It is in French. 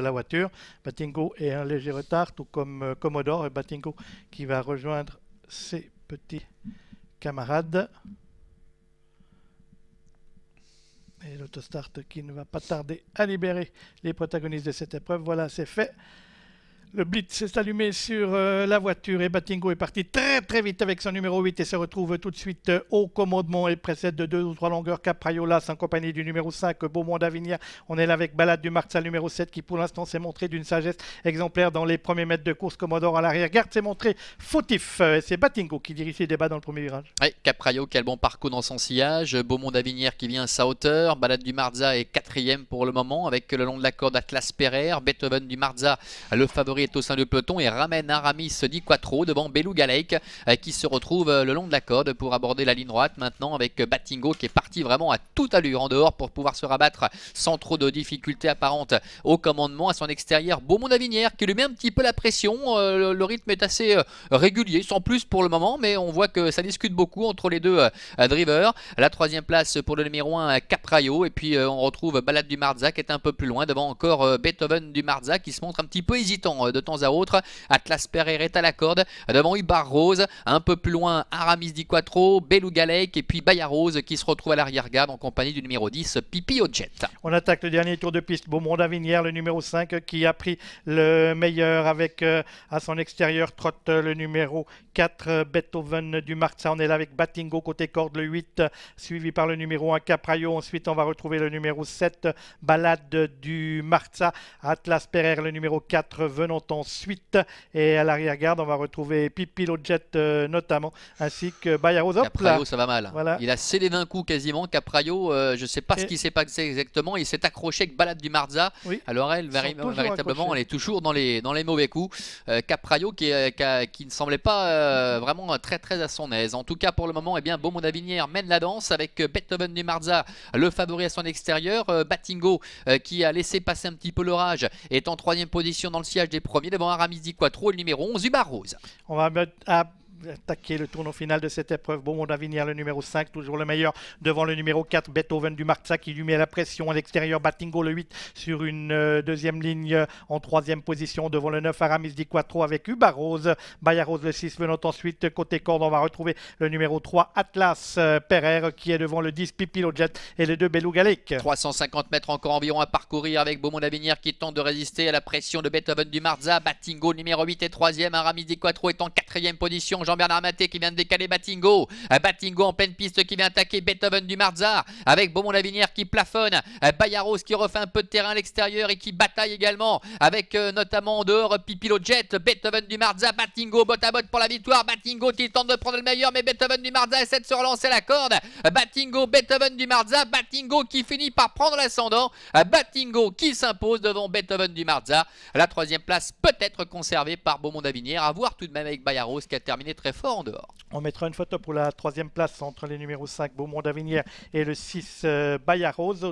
la voiture. Batingo est un léger retard, tout comme euh, Commodore et Batingo qui va rejoindre ses petits camarades. Et l'autostart qui ne va pas tarder à libérer les protagonistes de cette épreuve. Voilà, c'est fait. Le blitz s'est allumé sur euh, la voiture et Batingo est parti très très vite avec son numéro 8 et se retrouve tout de suite euh, au commandement et précède de deux ou trois longueurs Capraiola sans en compagnie du numéro 5 Beaumont d'Avignon. On est là avec Balade du Marza numéro 7 qui pour l'instant s'est montré d'une sagesse exemplaire dans les premiers mètres de course. Commodore à l'arrière-garde s'est montré fautif euh, et c'est Batingo qui dirige les débats dans le premier virage. Oui, quel bon parcours dans son sillage. Beaumont d'Avignière qui vient à sa hauteur. Balade du Marza est quatrième pour le moment avec le long de la corde Atlas Pereire. Beethoven du Marza le favori est au sein du peloton et ramène Aramis Di Quattro devant Beluga Lake euh, qui se retrouve euh, le long de la corde pour aborder la ligne droite maintenant avec euh, Battingo qui est parti vraiment à toute allure en dehors pour pouvoir se rabattre sans trop de difficultés apparentes au commandement à son extérieur Beaumont Davinière qui lui met un petit peu la pression le rythme est assez régulier sans plus pour le moment mais on voit que ça discute beaucoup entre les deux drivers la troisième place pour le numéro 1 Capraio et puis on retrouve Balade du Marzac qui est un peu plus loin devant encore Beethoven du Marzac qui se montre un petit peu hésitant de temps à autre. Atlas Pereira est à la corde. Devant Hubert Rose, un peu plus loin, Aramis Di Quattro, Beluga et puis Bayarose qui se retrouve à l'arrière-garde en compagnie du numéro 10, Pipi Ojet On attaque le dernier tour de piste. Beaumont Davinière, le numéro 5 qui a pris le meilleur avec euh, à son extérieur trotte le numéro 4, Beethoven du Marza. On est là avec Battingo côté corde, le 8, suivi par le numéro 1, Capraio. Ensuite, on va retrouver le numéro 7, Balade du Marza. Atlas Pereira, le numéro 4, venant ensuite. Et à l'arrière-garde, on va retrouver Pipi Jet euh, notamment, ainsi que Bayarozop. Capraio, ça va mal. Voilà. Il a cédé d'un coup quasiment. Capraio, euh, je ne sais pas ce qui s'est passé exactement. Il s'est accroché avec Balade du Marza. Alors elle, véritablement, on elle est toujours dans les, dans les mauvais coups. Euh, Capraio qui, qui, ne semblait pas vraiment très très à son aise. En tout cas, pour le moment, eh bien, Beaumont d'Avignière mène la danse avec Beethoven du Marza, le favori à son extérieur. Battingo qui a laissé passer un petit peu l'orage est en troisième position dans le siège des premier devant Di Quattro et le numéro 11 Ubar Rose. On va à attaquer le tournoi final de cette épreuve. Beaumont d'Avignon, le numéro 5, toujours le meilleur, devant le numéro 4, Beethoven du Marza, qui lui met la pression à l'extérieur. Batingo le 8, sur une euh, deuxième ligne euh, en troisième position, devant le 9, Aramis Di Quattro avec Uba Rose. Bayarose, le 6, venant ensuite côté corde. On va retrouver le numéro 3, Atlas euh, qui est devant le 10, Pipilo Jet et le 2, Bellou 350 mètres encore environ à parcourir avec Beaumont davignier qui tente de résister à la pression de Beethoven du Marza. Batingo numéro 8 et 3e. Aramis Di Quattro est en quatrième position. Jean-Bernard Maté qui vient de décaler Batingo. Euh, Batingo en pleine piste qui vient attaquer Beethoven du Marza avec Beaumont Lavinière qui plafonne. Euh, Bayaros qui refait un peu de terrain à l'extérieur et qui bataille également avec euh, notamment dehors Pipilo Jet, Beethoven du Marza. Batingo bot à botte pour la victoire. Batingo qui tente de prendre le meilleur mais Beethoven du Marza essaie de se relancer la corde. Batingo, Beethoven du Marza. Batingo qui finit par prendre l'ascendant. Batingo qui s'impose devant Beethoven du marza La troisième place peut être conservée par Beaumont Lavinière. À voir tout de même avec Bayaros qui a terminé très fort en dehors. On mettra une photo pour la troisième place entre les numéros 5 Beaumont d'Avigné et le 6 euh, Bayarose.